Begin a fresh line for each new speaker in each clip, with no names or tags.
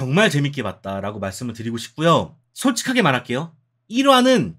정말 재밌게 봤다라고 말씀을 드리고 싶고요. 솔직하게 말할게요. 1화는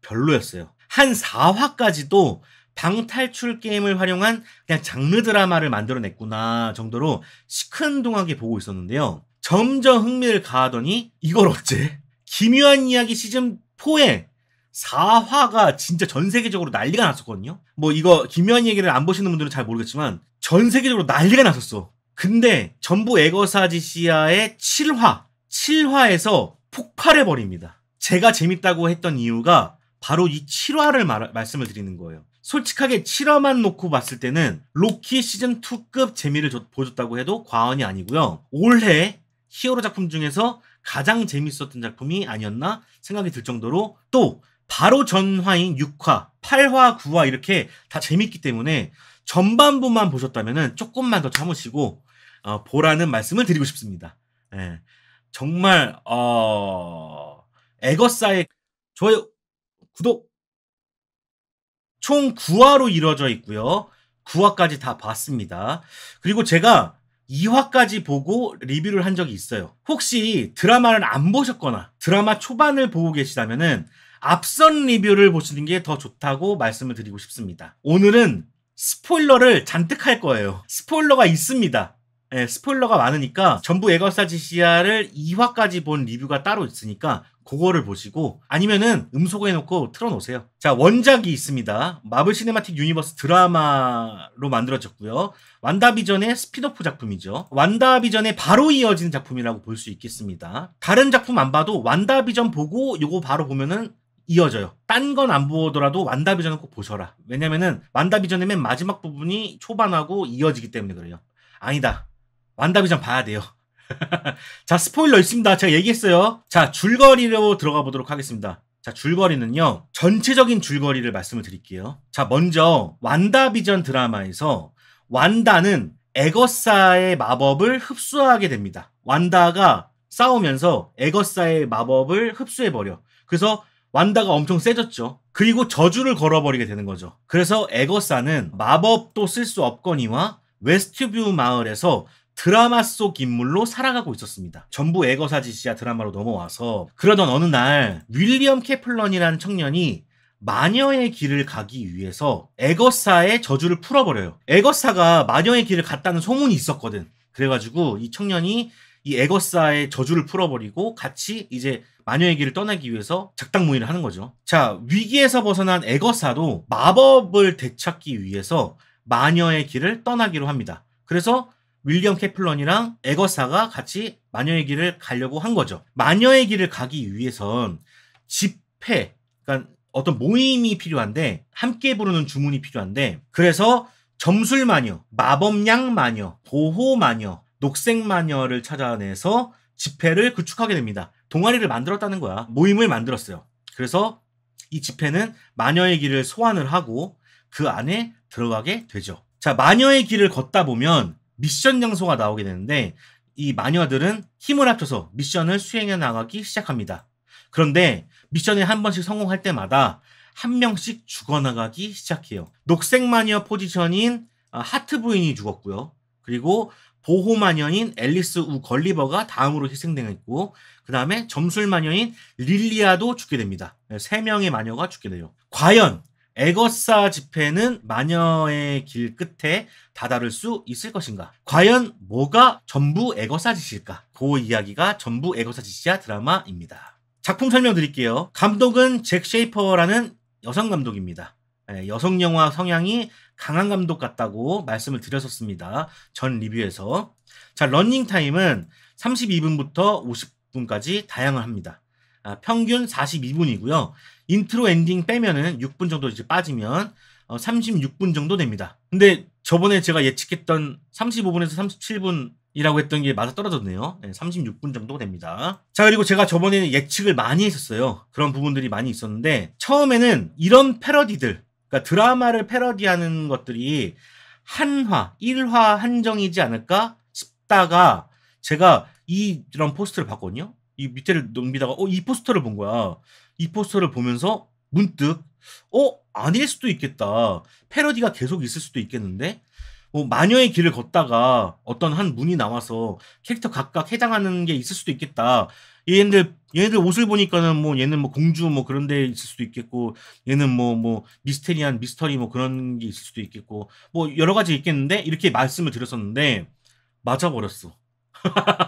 별로였어요. 한 4화까지도 방탈출 게임을 활용한 그냥 장르 드라마를 만들어냈구나 정도로 시큰둥하게 보고 있었는데요. 점점 흥미를 가하더니 이걸 어째? 기묘한 이야기 시즌 4에 4화가 진짜 전 세계적으로 난리가 났었거든요. 뭐 이거 김한 얘기를 안 보시는 분들은 잘 모르겠지만 전 세계적으로 난리가 났었어. 근데 전부 에거사지시아의 7화, 7화에서 폭발해버립니다. 제가 재밌다고 했던 이유가 바로 이 7화를 말, 말씀을 드리는 거예요. 솔직하게 7화만 놓고 봤을 때는 로키 시즌2급 재미를 줘, 보여줬다고 해도 과언이 아니고요. 올해 히어로 작품 중에서 가장 재밌었던 작품이 아니었나 생각이 들 정도로 또 바로 전화인 6화, 8화, 9화 이렇게 다 재밌기 때문에 전반부만 보셨다면 조금만 더 참으시고 어, 보라는 말씀을 드리고 싶습니다. 예. 정말 어 에거사의 좋아요 구독 총 9화로 이루어져 있고요. 9화까지 다 봤습니다. 그리고 제가 2화까지 보고 리뷰를 한 적이 있어요. 혹시 드라마를 안 보셨거나 드라마 초반을 보고 계시다면은 앞선 리뷰를 보시는 게 더 좋다고 말씀을 드리고 싶습니다. 오늘은 스포일러를 잔뜩 할 거예요. 스포일러가 있습니다. 예, 스포일러가 많으니까 전부 에거사 지시아를 2화까지 본 리뷰가 따로 있으니까 그거를 보시고 아니면은 음소거 해놓고 틀어놓으세요. 자 원작이 있습니다. 마블 시네마틱 유니버스 드라마로 만들어졌고요. 완다비전의 스피드오프 작품이죠. 완다비전에 바로 이어진 작품이라고 볼 수 있겠습니다. 다른 작품 안 봐도 완다비전 보고 요거 바로 보면은 이어져요. 딴 건 안 보더라도 완다비전은 꼭 보셔라. 왜냐면은 완다비전의 맨 마지막 부분이 초반하고 이어지기 때문에 그래요. 아니다. 완다비전 봐야 돼요. 자, 스포일러 있습니다. 제가 얘기했어요. 자, 줄거리로 들어가 보도록 하겠습니다. 자, 줄거리는요. 전체적인 줄거리를 말씀을 드릴게요. 자, 먼저 완다비전 드라마에서 완다는 에거사의 마법을 흡수하게 됩니다. 완다가 싸우면서 에거사의 마법을 흡수해버려. 그래서 완다가 엄청 세졌죠. 그리고 저주를 걸어버리게 되는 거죠. 그래서 에거사는 마법도 쓸 수 없거니와 웨스트뷰 마을에서 드라마 속 인물로 살아가고 있었습니다. 전부 애거사 지시야 드라마로 넘어와서 그러던 어느 날 윌리엄 케플런이라는 청년이 마녀의 길을 가기 위해서 에거사의 저주를 풀어버려요. 에거사가 마녀의 길을 갔다는 소문이 있었거든. 그래가지고 이 청년이 이 에거사의 저주를 풀어버리고 같이 이제 마녀의 길을 떠나기 위해서 작당 무의를 하는 거죠. 자, 위기에서 벗어난 에거사도 마법을 되찾기 위해서 마녀의 길을 떠나기로 합니다. 그래서 윌리엄 케플런이랑 에거사가 같이 마녀의 길을 가려고 한 거죠. 마녀의 길을 가기 위해선 집회, 그러니까 어떤 모임이 필요한데 함께 부르는 주문이 필요한데 그래서 점술 마녀, 마법양 마녀, 보호 마녀, 녹색 마녀를 찾아내서 집회를 구축하게 됩니다. 동아리를 만들었다는 거야. 모임을 만들었어요. 그래서 이 집회는 마녀의 길을 소환을 하고 그 안에 들어가게 되죠. 자, 마녀의 길을 걷다 보면 미션 영소가 나오게 되는데 이 마녀들은 힘을 합쳐서 미션을 수행해 나가기 시작합니다. 그런데 미션에 한 번씩 성공할 때마다 한 명씩 죽어나가기 시작해요. 녹색 마녀 포지션인 아, 하트 부인이 죽었고요. 그리고 보호 마녀인 앨리스 우 걸리버가 다음으로 희생당했고 그 다음에 점술 마녀인 릴리아도 죽게 됩니다. 네, 세 명의 마녀가 죽게 돼요. 과연 애거사 집회는 마녀의 길 끝에 다다를 수 있을 것인가? 과연 뭐가 전부 애거사 짓일까? 그 이야기가 전부 애거사 짓이야 드라마입니다. 작품 설명 드릴게요. 감독은 잭 쉐이퍼라는 여성 감독입니다. 예, 여성 영화 성향이 강한 감독 같다고 말씀을 드렸었습니다. 전 리뷰에서. 자, 런닝 타임은 32분부터 50분까지 다양을 합니다. 아, 평균 42분이고요. 인트로 엔딩 빼면은 6분 정도 이제 빠지면 어, 36분 정도 됩니다. 근데 저번에 제가 예측했던 35분에서 37분 이라고 했던 게 맞아 떨어졌네요. 네, 36분 정도 됩니다. 자, 그리고 제가 저번에 예측을 많이 했었어요. 그런 부분들이 많이 있었는데, 처음에는 이런 패러디들, 그러니까 드라마를 패러디하는 것들이 한화, 일화 한정이지 않을까 싶다가, 제가 이런 포스터를 봤거든요. 이 밑에를 넘기다가, 어, 이 포스터를 본 거야. 이 포스터를 보면서 문득 어 아닐 수도 있겠다 패러디가 계속 있을 수도 있겠는데 뭐 마녀의 길을 걷다가 어떤 한 문이 나와서 캐릭터 각각 해당하는 게 있을 수도 있겠다 얘네들 얘네들 옷을 보니까는 뭐 얘는 뭐 공주 뭐 그런 데 있을 수도 있겠고 얘는 뭐뭐 뭐 미스테리한 미스터리 뭐 그런 게 있을 수도 있겠고 뭐 여러 가지 있겠는데 이렇게 말씀을 드렸었는데 맞아 버렸어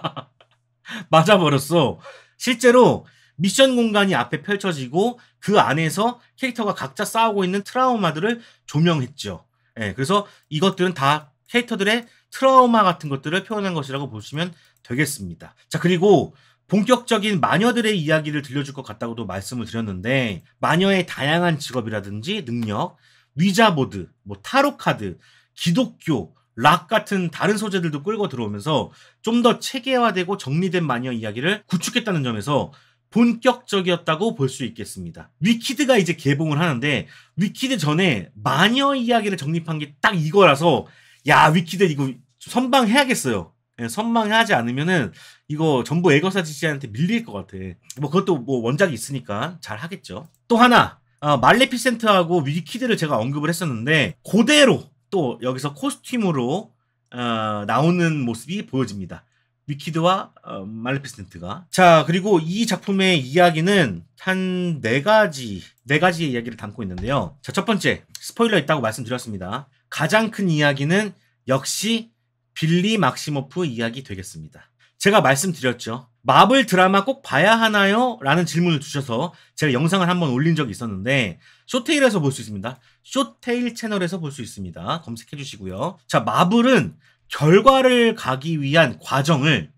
맞아 버렸어 실제로 미션 공간이 앞에 펼쳐지고 그 안에서 캐릭터가 각자 싸우고 있는 트라우마들을 조명했죠. 예, 그래서 이것들은 다 캐릭터들의 트라우마 같은 것들을 표현한 것이라고 보시면 되겠습니다. 자, 그리고 본격적인 마녀들의 이야기를 들려줄 것 같다고도 말씀을 드렸는데 마녀의 다양한 직업이라든지 능력, 위자보드, 뭐 타로카드, 기독교, 락 같은 다른 소재들도 끌고 들어오면서 좀 더 체계화되고 정리된 마녀 이야기를 구축했다는 점에서 본격적이었다고 볼 수 있겠습니다. 위키드가 이제 개봉을 하는데 위키드 전에 마녀 이야기를 정립한 게 딱 이거라서 야 위키드 이거 선방해야겠어요. 예, 선방하지 않으면은 이거 전부 에거사 지지한테 밀릴 것 같아. 뭐 그것도 뭐 원작이 있으니까 잘 하겠죠. 또 하나 어, 말레피센트하고 위키드를 제가 언급을 했었는데 고대로또 여기서 코스튬으로 어, 나오는 모습이 보여집니다. 위키드와 어, 말레피센트가 자 그리고 이 작품의 이야기는 한 네 가지 네 가지의 이야기를 담고 있는데요 자 첫 번째 스포일러 있다고 말씀드렸습니다 가장 큰 이야기는 역시 빌리 막시모프 이야기 되겠습니다 제가 말씀드렸죠 마블 드라마 꼭 봐야 하나요? 라는 질문을 주셔서 제가 영상을 한번 올린 적이 있었는데 쇼테일에서 볼 수 있습니다 쇼테일 채널에서 볼 수 있습니다 검색해 주시고요 자 마블은 결과를 가기 위한 과정을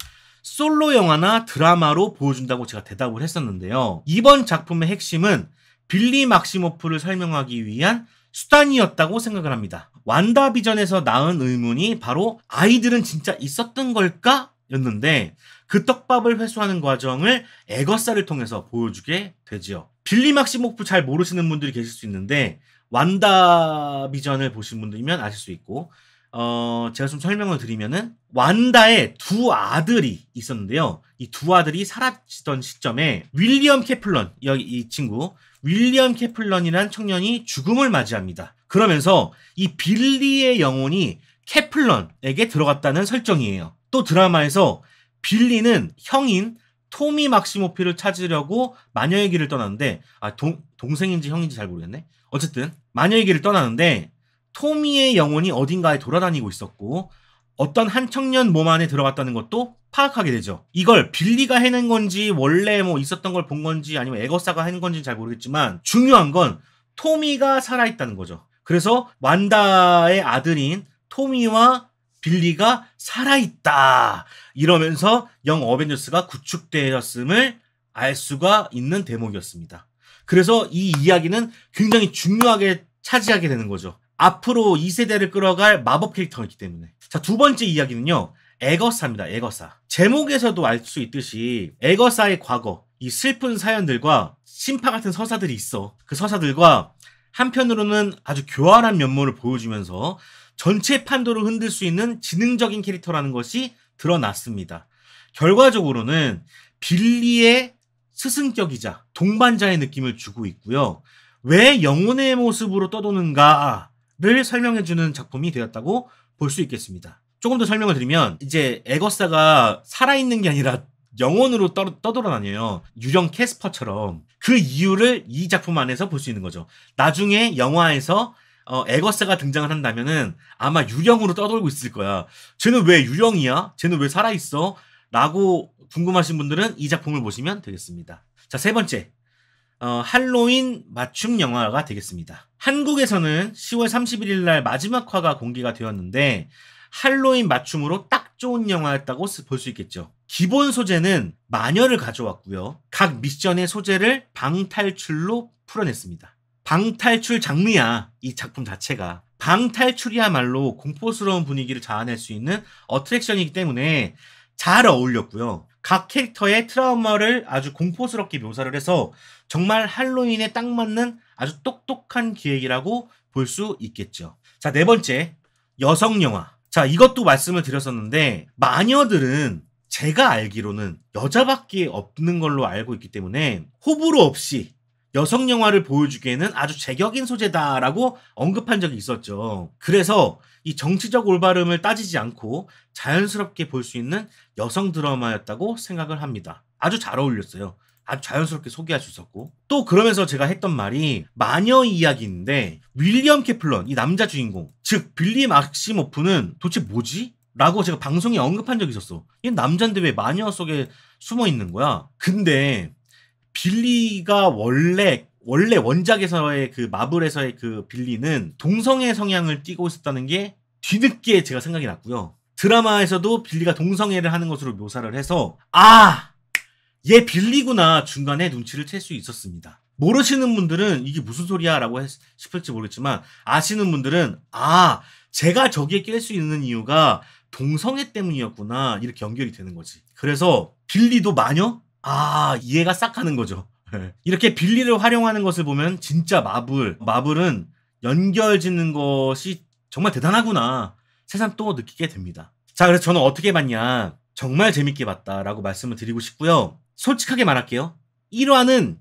솔로 영화나 드라마로 보여준다고 제가 대답을 했었는데요. 이번 작품의 핵심은 빌리 막시모프를 설명하기 위한 수단이었다고 생각을 합니다. 완다비전에서 낳은 의문이 바로 아이들은 진짜 있었던 걸까? 였는데 그 떡밥을 회수하는 과정을 애거사를 통해서 보여주게 되지요. 빌리 막시모프 잘 모르시는 분들이 계실 수 있는데 완다비전을 보신 분들이면 아실 수 있고 어, 제가 좀 설명을 드리면은 완다의 두 아들이 있었는데요. 이 두 아들이 살았던 시점에 윌리엄 케플런, 여기 이 친구, 윌리엄 케플런이란 청년이 죽음을 맞이합니다. 그러면서 이 빌리의 영혼이 케플런에게 들어갔다는 설정이에요. 또 드라마에서 빌리는 형인 토미 막시모피를 찾으려고 마녀의 길을 떠나는데 아 동, 동생인지 형인지 잘 모르겠네. 어쨌든 마녀의 길을 떠나는데 토미의 영혼이 어딘가에 돌아다니고 있었고 어떤 한 청년 몸 안에 들어갔다는 것도 파악하게 되죠. 이걸 빌리가 해낸 건지 원래 뭐 있었던 걸 본 건지 아니면 에거사가 해낸 건지는 잘 모르겠지만 중요한 건 토미가 살아있다는 거죠. 그래서 완다의 아들인 토미와 빌리가 살아있다 이러면서 영 어벤져스가 구축되었음을 알 수가 있는 대목이었습니다. 그래서 이 이야기는 굉장히 중요하게 차지하게 되는 거죠. 앞으로 2세대를 끌어갈 마법 캐릭터이기 때문에. 자, 두 번째 이야기는요. 애거사입니다. 애거사. 제목에서도 알 수 있듯이 애거사의 과거, 이 슬픈 사연들과 심파 같은 서사들이 있어. 그 서사들과 한편으로는 아주 교활한 면모를 보여주면서 전체 판도를 흔들 수 있는 지능적인 캐릭터라는 것이 드러났습니다. 결과적으로는 빌리의 스승격이자 동반자의 느낌을 주고 있고요. 왜 영혼의 모습으로 떠도는가 를 설명해주는 작품이 되었다고 볼 수 있겠습니다. 조금 더 설명을 드리면 이제 에거사가 살아있는 게 아니라 영혼으로 떠, 돌아다녀요 유령 캐스퍼처럼 그 이유를 이 작품 안에서 볼 수 있는 거죠. 나중에 영화에서 어, 에거스가 등장을 한다면은 아마 유령으로 떠돌고 있을 거야. 쟤는 왜 유령이야? 쟤는 왜 살아있어? 라고 궁금하신 분들은 이 작품을 보시면 되겠습니다. 자, 세 번째. 어, 할로윈 맞춤 영화가 되겠습니다. 한국에서는 10월 31일 날 마지막 화가 공개가 되었는데 할로윈 맞춤으로 딱 좋은 영화였다고 볼 수 있겠죠. 기본 소재는 마녀를 가져왔고요. 각 미션의 소재를 방탈출로 풀어냈습니다. 방탈출 장르야 이 작품 자체가 방탈출이야말로 공포스러운 분위기를 자아낼 수 있는 어트랙션이기 때문에 잘 어울렸고요. 각 캐릭터의 트라우마를 아주 공포스럽게 묘사를 해서 정말 할로윈에 딱 맞는 아주 똑똑한 기획이라고 볼 수 있겠죠. 자, 네 번째. 여성 영화. 자, 이것도 말씀을 드렸었는데, 마녀들은 제가 알기로는 여자밖에 없는 걸로 알고 있기 때문에 호불호 없이 여성 영화를 보여주기에는 아주 제격인 소재다라고 언급한 적이 있었죠. 그래서 이 정치적 올바름을 따지지 않고 자연스럽게 볼 수 있는 여성 드라마였다고 생각을 합니다. 아주 잘 어울렸어요. 아주 자연스럽게 소개할 수 있었고 또 그러면서 제가 했던 말이 마녀 이야기인데 윌리엄 케플런이 남자 주인공 즉 빌리 막시모프는 도대체 뭐지? 라고 제가 방송에 언급한 적이 있었어 이 남잔데 왜 마녀 속에 숨어 있는 거야? 근데 빌리가 원래 원래 원작에서의 그 마블에서의 그 빌리는 동성애 성향을 띠고 있었다는 게 뒤늦게 제가 생각이 났고요 드라마에서도 빌리가 동성애를 하는 것으로 묘사를 해서 아얘 빌리구나 중간에 눈치를 챌 수 있었습니다. 모르시는 분들은 이게 무슨 소리야 라고 싶을지 모르겠지만 아시는 분들은 아 제가 저기에 낄수 있는 이유가 동성애 때문이었구나 이렇게 연결이 되는 거지 그래서 빌리도 마녀? 아 이해가 싹 하는 거죠 예. 이렇게 빌리를 활용하는 것을 보면 진짜 마블 마블은 연결 짓는 것이 정말 대단하구나 세상 또 느끼게 됩니다 자 그래서 저는 어떻게 봤냐 정말 재밌게 봤다라고 말씀을 드리고 싶고요 솔직하게 말할게요. 1화는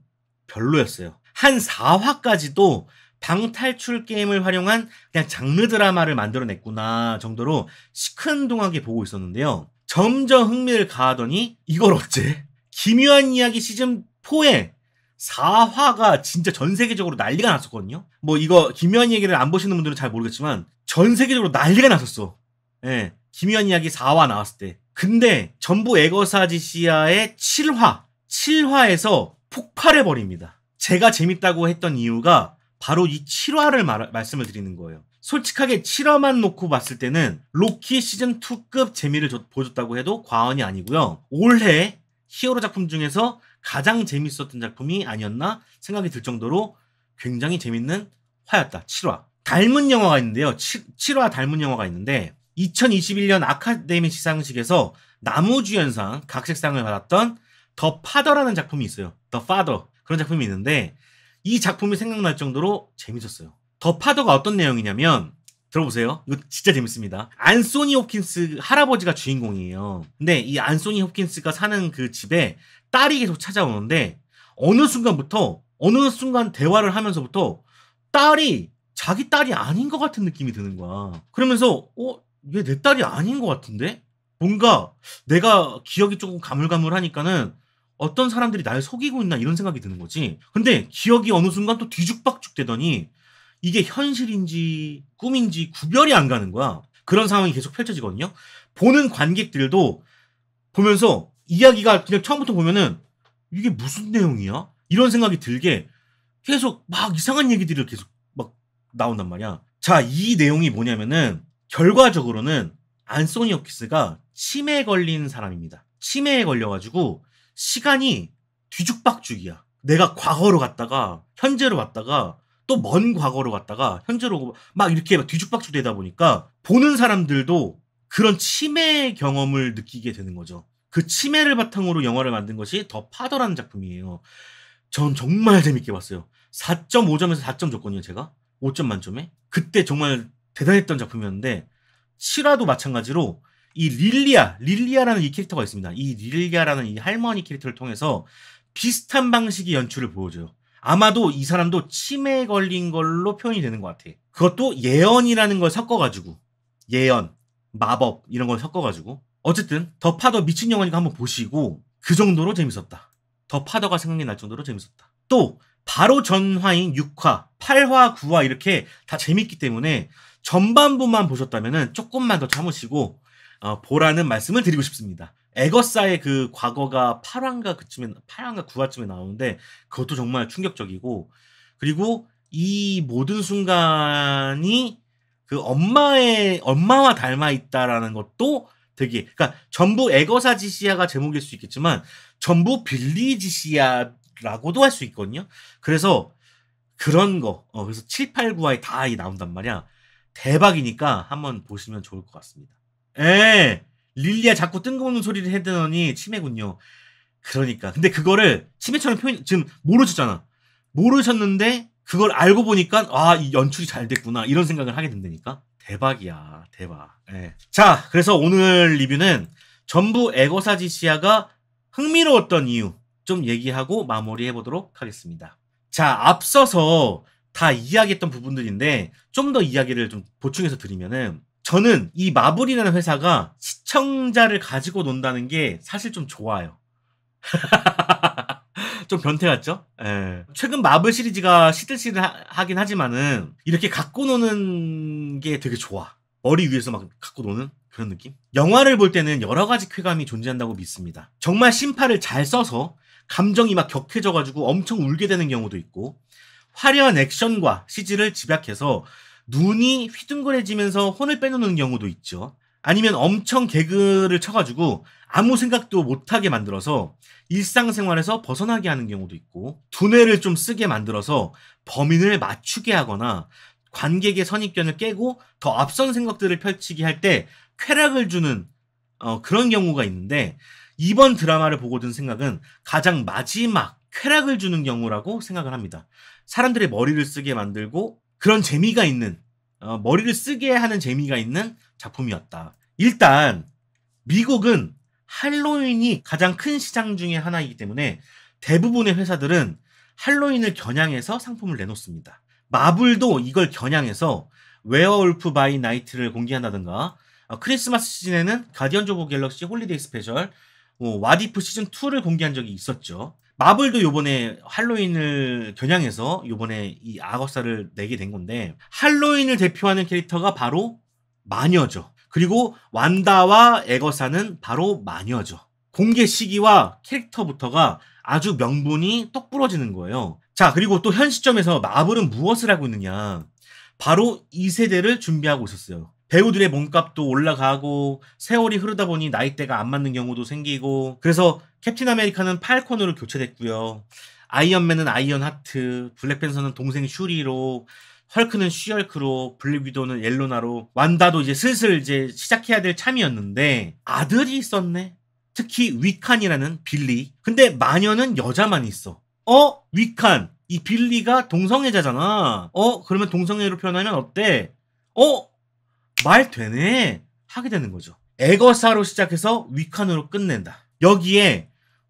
별로였어요. 한 4화까지도 방탈출 게임을 활용한 그냥 장르 드라마를 만들어냈구나 정도로 시큰둥하게 보고 있었는데요. 점점 흥미를 가하더니 이걸 어째? 기묘한 이야기 시즌 4에 4화가 진짜 전 세계적으로 난리가 났었거든요. 뭐 이거 김한 얘기를 안 보시는 분들은 잘 모르겠지만 전 세계적으로 난리가 났었어. 예. 김유한 이야기 4화 나왔을 때. 근데 전부 에거사지시아의 7화, 7화에서 폭발해버립니다. 제가 재밌다고 했던 이유가 바로 이 7화를 말, 말씀을 드리는 거예요. 솔직하게 7화만 놓고 봤을 때는 로키 시즌2급 재미를 줘, 보여줬다고 해도 과언이 아니고요. 올해 히어로 작품 중에서 가장 재밌었던 작품이 아니었나 생각이 들 정도로 굉장히 재밌는 화였다. 7화. 닮은 영화가 있는데요. 7, 화 닮은 영화가 있는데 2021년 아카데미 시상식에서 나무주연상 각색상을 받았던 더 파더라는 작품이 있어요. 더 파더 그런 작품이 있는데 이 작품이 생각날 정도로 재밌었어요. 더 파더가 어떤 내용이냐면 들어보세요. 이거 진짜 재밌습니다. 안소니 호킨스 할아버지가 주인공이에요. 근데 이 안소니 호킨스가 사는 그 집에 딸이 계속 찾아오는데 어느 순간부터 어느 순간 대화를 하면서부터 딸이 자기 딸이 아닌 것 같은 느낌이 드는 거야. 그러면서 어 이게 내 딸이 아닌 것 같은데? 뭔가 내가 기억이 조금 가물가물하니까는 어떤 사람들이 날 속이고 있나 이런 생각이 드는 거지. 근데 기억이 어느 순간 또 뒤죽박죽 되더니 이게 현실인지 꿈인지 구별이 안 가는 거야. 그런 상황이 계속 펼쳐지거든요. 보는 관객들도 보면서 이야기가 그냥 처음부터 보면은 이게 무슨 내용이야? 이런 생각이 들게 계속 막 이상한 얘기들이 계속 막 나온단 말이야. 자, 이 내용이 뭐냐면은 결과적으로는 안소니 어키스가 치매에 걸린 사람입니다. 치매에 걸려가지고 시간이 뒤죽박죽이야. 내가 과거로 갔다가 현재로 왔다가 또 먼 과거로 갔다가 현재로 오고 막 이렇게 막 뒤죽박죽 되다 보니까 보는 사람들도 그런 치매 경험을 느끼게 되는 거죠. 그 치매를 바탕으로 영화를 만든 것이 더 파더라는 작품이에요. 전 정말 재밌게 봤어요. 4.5점에서 4점 줬거든요, 제가. 5점 만점에. 그때 정말 대단했던 작품이었는데 7화도 마찬가지로 이 릴리아, 릴리아라는 이 캐릭터가 있습니다. 이 릴리아라는 이 할머니 캐릭터를 통해서 비슷한 방식의 연출을 보여줘요. 아마도 이 사람도 치매에 걸린 걸로 표현이 되는 것 같아. 요 그것도 예언이라는 걸 섞어가지고 예언, 마법 이런 걸 섞어가지고 어쨌든 더 파더 미친 영화니까 한번 보시고 그 정도로 재밌었다. 더 파더가 생각이 날 정도로 재밌었다. 또 바로 전화인 6화, 8화, 9화 이렇게 다 재밌기 때문에 전반부만 보셨다면 조금만 더 참으시고 어, 보라는 말씀을 드리고 싶습니다. 에거사의 그 과거가 8화인가 그쯤에 8화인가 9화쯤에 나오는데 그것도 정말 충격적이고 그리고 이 모든 순간이 그 엄마의 엄마와 닮아 있다라는 것도 되게 그러니까 전부 에거사 지시야가 제목일 수 있겠지만 전부 빌리 지시야라고도 할 수 있거든요. 그래서 그런 거 어, 그래서 7, 8, 9화에 다 나온단 말이야. 대박이니까 한번 보시면 좋을 것 같습니다. 에 예. 릴리아 자꾸 뜬금없는 소리를 해드더니 치매군요. 그러니까 근데 그거를 치매처럼 표현 지금 모르셨잖아. 모르셨는데 그걸 알고 보니까 아이 연출이 잘 됐구나 이런 생각을 하게 된다니까 대박이야 대박. 에. 예. 자 그래서 오늘 리뷰는 전부 에고사지시아가 흥미로웠던 이유 좀 얘기하고 마무리해 보도록 하겠습니다. 자 앞서서 다 이야기했던 부분들인데 좀 더 이야기를 좀 보충해서 드리면은 저는 이 마블이라는 회사가 시청자를 가지고 논다는 게 사실 좀 좋아요. 좀 변태 같죠? 예. 최근 마블 시리즈가 시들시들하긴 하지만은 이렇게 갖고 노는 게 되게 좋아. 머리 위에서 막 갖고 노는 그런 느낌? 영화를 볼 때는 여러 가지 쾌감이 존재한다고 믿습니다. 정말 심파를 잘 써서 감정이 막 격해져가지고 엄청 울게 되는 경우도 있고 화려한 액션과 CG를 집약해서 눈이 휘둥그레지면서 혼을 빼놓는 경우도 있죠. 아니면 엄청 개그를 쳐가지고 아무 생각도 못하게 만들어서 일상생활에서 벗어나게 하는 경우도 있고 두뇌를 좀 쓰게 만들어서 범인을 맞추게 하거나 관객의 선입견을 깨고 더 앞선 생각들을 펼치게 할 때 쾌락을 주는 어, 그런 경우가 있는데 이번 드라마를 보고 든 생각은 가장 마지막 쾌락을 주는 경우라고 생각을 합니다. 사람들의 머리를 쓰게 만들고 그런 재미가 있는 어, 머리를 쓰게 하는 재미가 있는 작품이었다. 일단 미국은 할로윈이 가장 큰 시장 중에 하나이기 때문에 대부분의 회사들은 할로윈을 겨냥해서 상품을 내놓습니다. 마블도 이걸 겨냥해서 웨어울프 바이 나이트를 공개한다든가 어, 크리스마스 시즌에는 가디언즈 오브 갤럭시 홀리데이 스페셜 어, 와디프 시즌 2를 공개한 적이 있었죠. 마블도 요번에 할로윈을 겨냥해서 요번에 이 악어사를 내게 된 건데 할로윈을 대표하는 캐릭터가 바로 마녀죠. 그리고 완다와 에거사는 바로 마녀죠. 공개 시기와 캐릭터부터가 아주 명분이 똑 부러지는 거예요. 자, 그리고 또 현 시점에서 마블은 무엇을 하고 있느냐. 바로 이세대를 준비하고 있었어요. 배우들의 몸값도 올라가고 세월이 흐르다 보니 나이대가 안 맞는 경우도 생기고 그래서 캡틴 아메리카는 팔콘으로 교체됐고요. 아이언맨은 아이언 하트, 블랙팬서는 동생 슈리로, 헐크는 쉬얼크로, 블리비도는 옐로나로, 완다도 이제 슬슬 이제 시작해야 될 참이었는데 아들이 있었네. 특히 위칸이라는 빌리. 근데 마녀는 여자만 있어. 어? 위칸. 이 빌리가 동성애자잖아. 어? 그러면 동성애로 표현하면 어때? 어? 말 되네 하게 되는 거죠. 에거사로 시작해서 위칸으로 끝낸다. 여기에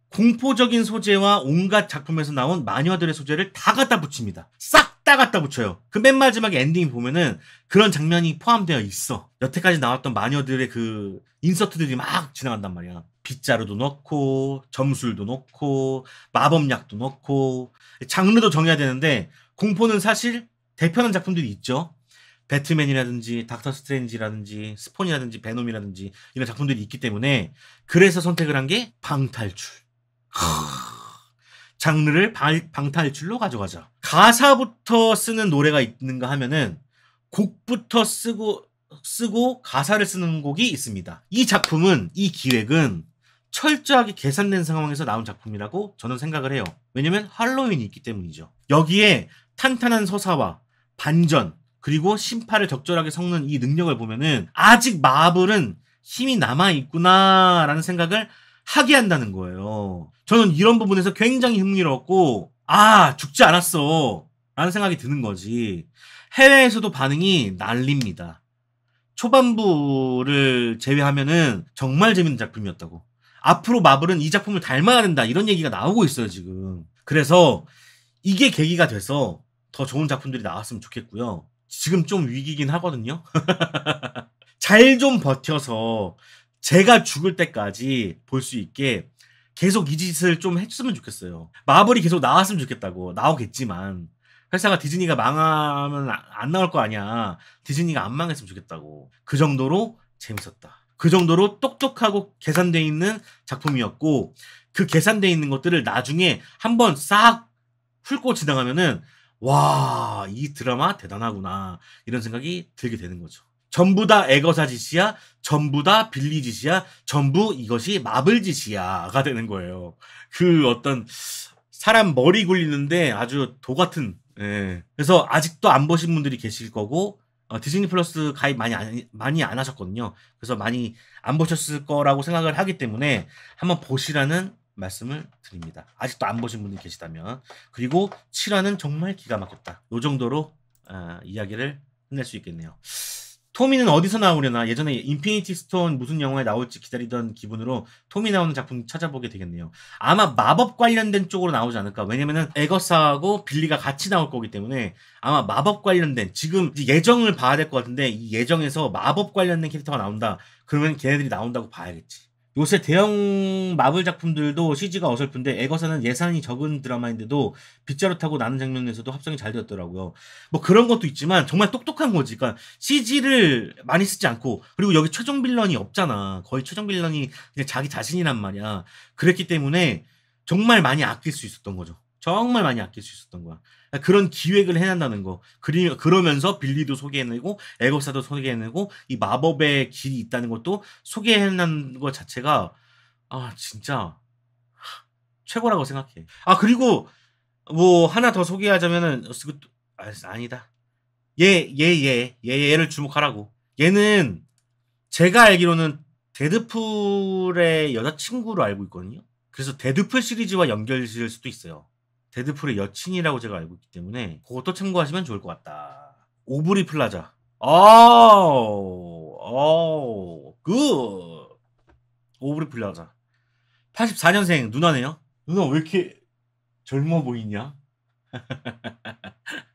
공포적인 소재와 온갖 작품에서 나온 마녀들의 소재를 다 갖다 붙입니다. 싹 다 갖다 붙여요. 그 맨 마지막에 엔딩 보면은 그런 장면이 포함되어 있어. 여태까지 나왔던 마녀들의 그 인서트들이 막 지나간단 말이야. 빗자루도 넣고 점술도 넣고 마법약도 넣고 장르도 정해야 되는데 공포는 사실 대표하는 작품들이 있죠. 배트맨이라든지 닥터 스트레인지라든지 스폰이라든지 베놈이라든지 이런 작품들이 있기 때문에 그래서 선택을 한 게 방탈출. 장르를 방, 탈출로 가져가자. 가사부터 쓰는 노래가 있는가 하면은 곡부터 쓰고 쓰고 가사를 쓰는 곡이 있습니다. 이 작품은 이 기획은 철저하게 계산된 상황에서 나온 작품이라고 저는 생각을 해요. 왜냐면 할로윈이 있기 때문이죠. 여기에 탄탄한 서사와 반전, 그리고 심파를 적절하게 섞는 이 능력을 보면은 아직 마블은 힘이 남아있구나라는 생각을 하게 한다는 거예요. 저는 이런 부분에서 굉장히 흥미로웠고, 아, 죽지 않았어. 라는 생각이 드는 거지. 해외에서도 반응이 난립니다. 초반부를 제외하면은 정말 재밌는 작품이었다고. 앞으로 마블은 이 작품을 닮아야 된다. 이런 얘기가 나오고 있어요, 지금. 그래서 이게 계기가 돼서 더 좋은 작품들이 나왔으면 좋겠고요. 지금 좀 위기긴 하거든요. 잘 좀 버텨서 제가 죽을 때까지 볼 수 있게 계속 이 짓을 좀 했으면 좋겠어요. 마블이 계속 나왔으면 좋겠다고 나오겠지만 회사가 디즈니가 망하면 안 나올 거 아니야. 디즈니가 안 망했으면 좋겠다고. 그 정도로 재밌었다. 그 정도로 똑똑하고 계산돼 있는 작품이었고 그 계산돼 있는 것들을 나중에 한번 싹 훑고 지나가면은 와, 이 드라마 대단하구나. 이런 생각이 들게 되는 거죠. 전부 다 에거사 짓이야, 전부 다 빌리 짓이야, 전부 이것이 마블 짓이야가 되는 거예요. 그 어떤 사람 머리 굴리는데 아주 도 같은. 예. 그래서 아직도 안 보신 분들이 계실 거고 어, 디즈니 플러스 가입 많이 안, 많이 안 하셨거든요. 그래서 많이 안 보셨을 거라고 생각을 하기 때문에 한번 보시라는 말씀을 드립니다. 아직도 안 보신 분이 계시다면 그리고 7화는 정말 기가 막혔다. 이 정도로 어, 이야기를 끝낼 수 있겠네요. 토미는 어디서 나오려나 예전에 인피니티 스톤 무슨 영화에 나올지 기다리던 기분으로 토미 나오는 작품 찾아보게 되겠네요. 아마 마법 관련된 쪽으로 나오지 않을까. 왜냐면은 에거사하고 빌리가 같이 나올 거기 때문에 아마 마법 관련된 지금 예정을 봐야 될 것 같은데 이 예정에서 마법 관련된 캐릭터가 나온다. 그러면 걔네들이 나온다고 봐야겠지. 요새 대형 마블 작품들도 CG가 어설픈데 에거사는 예산이 적은 드라마인데도 빗자루 타고 나는 장면에서도 합성이 잘 되었더라고요. 뭐 그런 것도 있지만 정말 똑똑한 거지. 그러니까 CG를 많이 쓰지 않고 그리고 여기 최종 빌런이 없잖아. 거의 최종 빌런이 그냥 자기 자신이란 말이야. 그랬기 때문에 정말 많이 아낄 수 있었던 거죠. 정말 많이 아낄 수 있었던 거야. 그러니까 그런 기획을 해낸다는 거. 그러면서 빌리도 소개해내고, 애국사도 소개해내고, 이 마법의 길이 있다는 것도 소개해낸다는 것 자체가, 아, 진짜, 최고라고 생각해. 아, 그리고, 뭐, 하나 더 소개하자면은, 어, 그 아, 아니다. 얘, 얘, 얘, 얘, 얘를 주목하라고. 얘는, 제가 알기로는 데드풀의 여자친구로 알고 있거든요. 그래서 데드풀 시리즈와 연결될 수도 있어요. 데드풀의 여친이라고 제가 알고 있기 때문에 그것도 참고하시면 좋을 것 같다. 오브리 플라자. 아우, 아우, 그 오브리 플라자. 84년생 누나네요. 누나 왜 이렇게 젊어 보이냐?